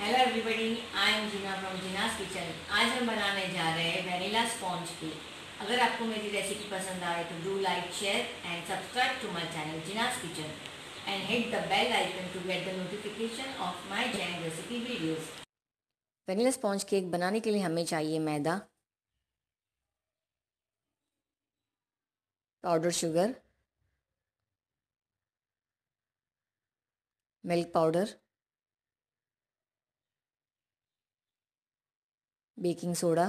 hello everybody I am Jeena from Jeena's kitchen आज हम बनाने जा रहे हैं वेनिला स्पॉन्ज केक अगर आपको मेरी रेसिपी पसंद आए तो do like share and subscribe to my channel Jeena's kitchen and hit the bell icon to get the notification of my channel recipe videos vanilla sponge cake बनाने के लिए हमें चाहिए मैदा powder sugar milk powder baking soda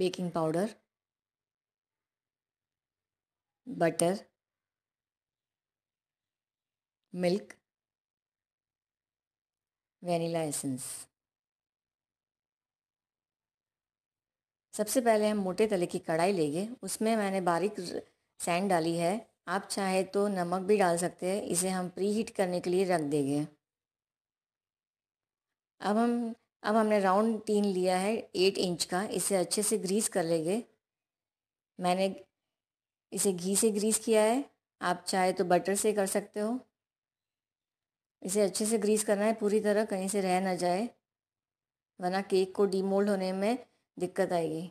baking powder butter milk vanilla essence सबसे पहले हम मोटे तले की कढ़ाई लेंगे उसमें मैंने बारीक सैंड डाली है आप चाहे तो नमक भी डाल सकते हैं इसे हम प्री हीट करने के लिए रख देंगे अब हम अब हमने राउंड तीन लिया है एट इंच का इसे अच्छे से ग्रीस कर लेंगे मैंने इसे घी से ग्रीस किया है आप चाहे तो बटर से कर सकते हो इसे अच्छे से ग्रीस करना है पूरी तरह कहीं से रह ना जाए वरना केक को डीमोल्ड होने में दिक्कत आएगी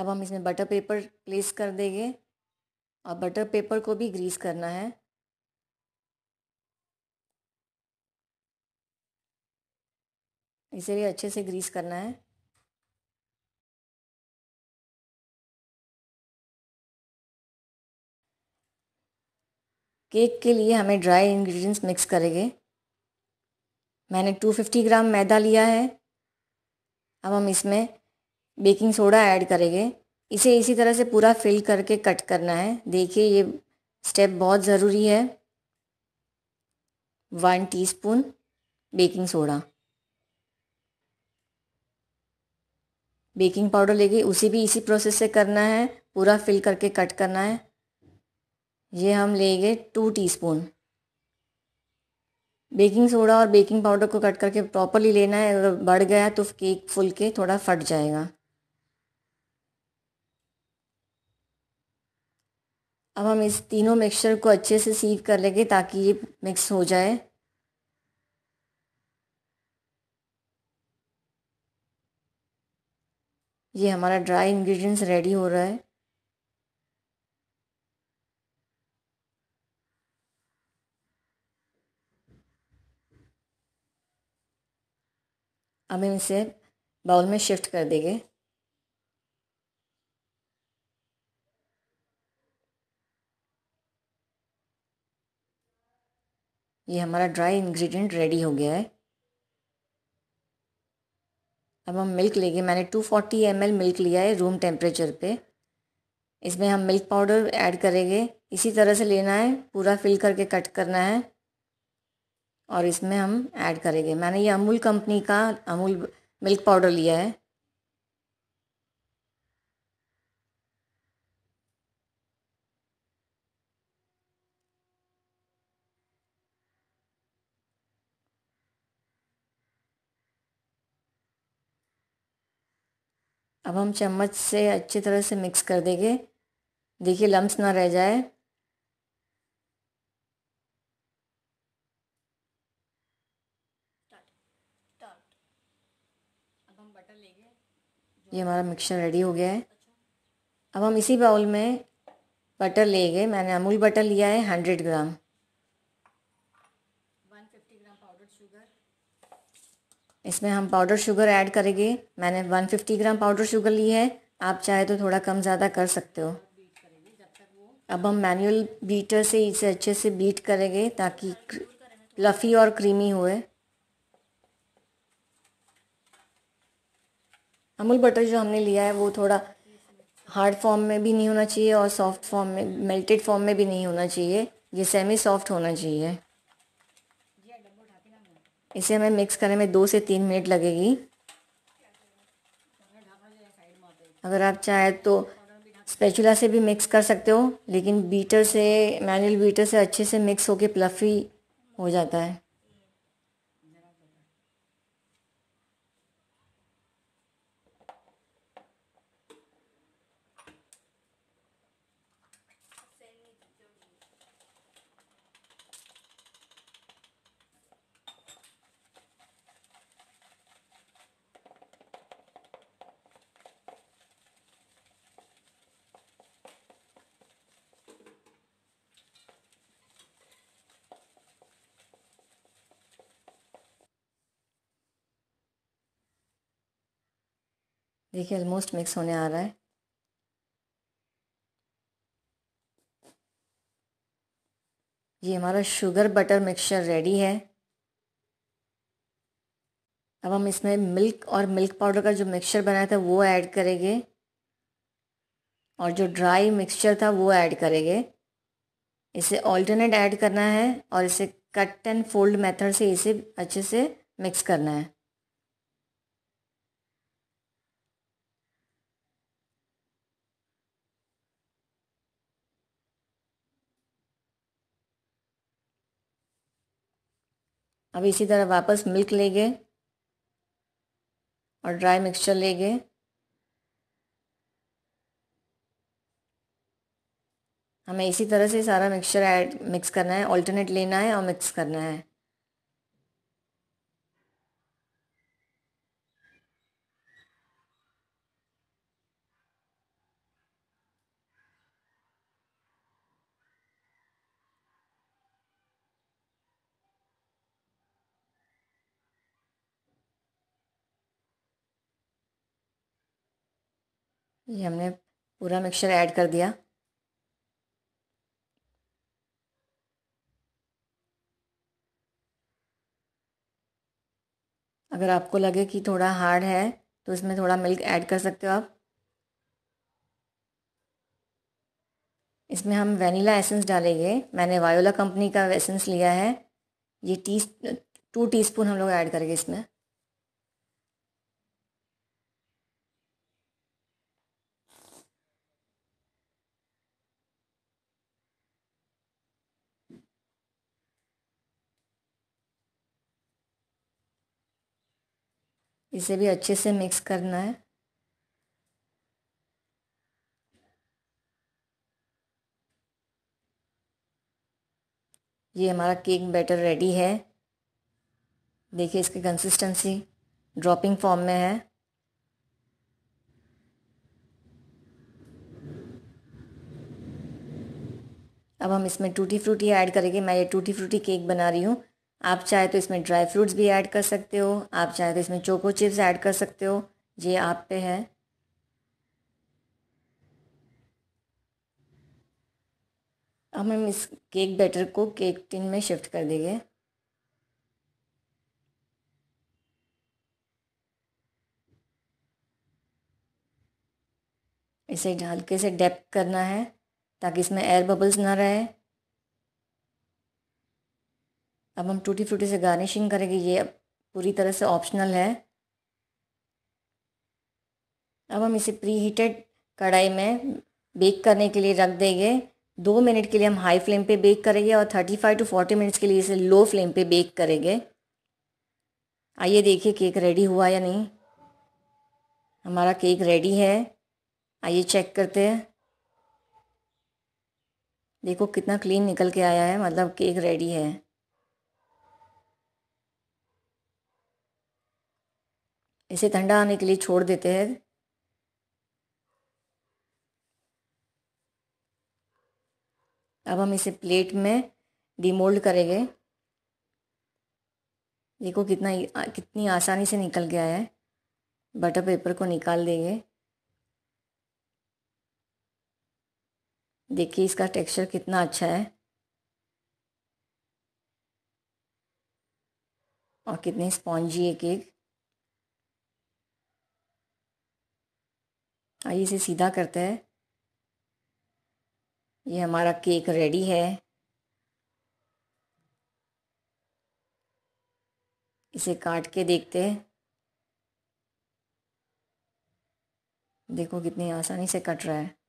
अब हम इसमें बटर पेपर प्लेस कर देंगे और बटर पेपर को भी ग्रीस करना है इसे भी अच्छे से ग्रीस करना है केक के लिए हमें ड्राई इंग्रेडिएंट्स मिक्स करेंगे मैंने 250 ग्राम मैदा लिया है अब हम इसमें बेकिंग सोडा ऐड करेंगे इसे इसी तरह से पूरा फिल करके कट करना है देखिए ये स्टेप बहुत ज़रूरी है one teaspoon baking soda baking powder लेके उसे भी इसी प्रोसेस से करना है पूरा फिल करके कट करना है ये हम लेंगे टू टीस्पून बेकिंग सोडा और बेकिंग पाउडर को कट करके प्रॉपरली लेना है अगर बढ़ गया तो केक फुल के थोड़ा फट जाएगा अब हम इस तीनों मिक्सचर को अच्छे से सीव कर लेंगे ताकि ये मिक्स हो जाए ये हमारा ड्राई इंग्रेडिएंट्स रेडी हो रहा है अब हम इसे बाउल में शिफ्ट कर देंगे ये हमारा ड्राई इंग्रेडिएंट रेडी हो गया है अब हम मिल्क लेंगे मैंने 240 फोर्टी मिल्क लिया है रूम टेम्परेचर पे इसमें हम मिल्क पाउडर ऐड करेंगे इसी तरह से लेना है पूरा फिल करके कट करना है और इसमें हम ऐड करेंगे मैंने ये अमूल कंपनी का अमूल मिल्क पाउडर लिया है अब हम चम्मच से अच्छी तरह से मिक्स कर देंगे देखिए लम्स ना रह जाए ये हमारा मिक्सचर रेडी हो गया है अब हम इसी बाउल में बटर ले गए मैंने अमूल बटर लिया है हंड्रेड ग्राम इसमें हम पाउडर शुगर ऐड करेंगे मैंने 150 ग्राम पाउडर शुगर ली है आप चाहे तो थोड़ा कम ज़्यादा कर सकते हो अब हम मैनुअल बीटर से इसे अच्छे से बीट करेंगे ताकि लफ़ी और क्रीमी हुए अमूल बटर जो हमने लिया है वो थोड़ा हार्ड फॉर्म में भी नहीं होना चाहिए और सॉफ्ट फॉर्म में मेल्टेड फॉर्म में भी नहीं होना चाहिए ये सेमी सॉफ्ट होना चाहिए इसे हमें मिक्स करने में दो से तीन मिनट लगेगी अगर आप चाहें तो स्पेचुला से भी मिक्स कर सकते हो लेकिन बीटर से मैनुअल बीटर से अच्छे से मिक्स होके प्लफ़ी हो जाता है देखिए ऑलमोस्ट मिक्स होने आ रहा है ये हमारा शुगर बटर मिक्सचर रेडी है अब हम इसमें मिल्क और मिल्क पाउडर का जो मिक्सचर बनाया था वो ऐड करेंगे और जो ड्राई मिक्सचर था वो ऐड करेंगे इसे ऑल्टरनेट ऐड करना है और इसे कट एंड फोल्ड मेथड से इसे अच्छे से मिक्स करना है अब इसी तरह वापस मिल्क ले गए और ड्राई मिक्सचर ले गए हमें इसी तरह से सारा मिक्सचर ऐड मिक्स करना है ऑल्टरनेट लेना है और मिक्स करना है ये हमने पूरा मिक्सचर ऐड कर दिया अगर आपको लगे कि थोड़ा हार्ड है तो इसमें थोड़ा मिल्क ऐड कर सकते हो आप इसमें हम वनीला एसेंस डालेंगे मैंने वायोला कंपनी का एसेंस लिया है ये टी टू टीस्पून हम लोग ऐड करेंगे इसमें इसे भी अच्छे से मिक्स करना है ये हमारा केक बैटर रेडी है देखिए इसकी कंसिस्टेंसी ड्रॉपिंग फॉर्म में है अब हम इसमें टूटी फ्रूटी ऐड करेंगे मैं ये टूटी फ्रूटी केक बना रही हूँ आप चाहे तो इसमें ड्राई फ्रूट्स भी ऐड कर सकते हो आप चाहे तो इसमें चोको चिप्स ऐड कर सकते हो ये आप पे है अब हम इस केक बैटर को केक टिन में शिफ्ट कर देंगे इसे के से डेप करना है ताकि इसमें एयर बबल्स ना रहे अब हम टूटी फ्रूटी से गार्निशिंग करेंगे ये पूरी तरह से ऑप्शनल है अब हम इसे प्री हीटेड कढ़ाई में बेक करने के लिए रख देंगे दो मिनट के लिए हम हाई फ्लेम पे बेक करेंगे और thirty five to forty minutes के लिए इसे लो फ्लेम पे बेक करेंगे आइए देखिए केक रेडी हुआ या नहीं हमारा केक रेडी है आइए चेक करते हैं देखो कितना क्लीन निकल के आया है मतलब केक रेडी है इसे ठंडा आने के लिए छोड़ देते हैं अब हम इसे प्लेट में डीमोल्ड करेंगे देखो कितना कितनी आसानी से निकल गया है बटर पेपर को निकाल देंगे देखिए इसका टेक्सचर कितना अच्छा है और कितनी स्पॉन्जी है केक आइए इसे सीधा करते हैं ये हमारा केक रेडी है इसे काट के देखते हैं देखो कितनी आसानी से कट रहा है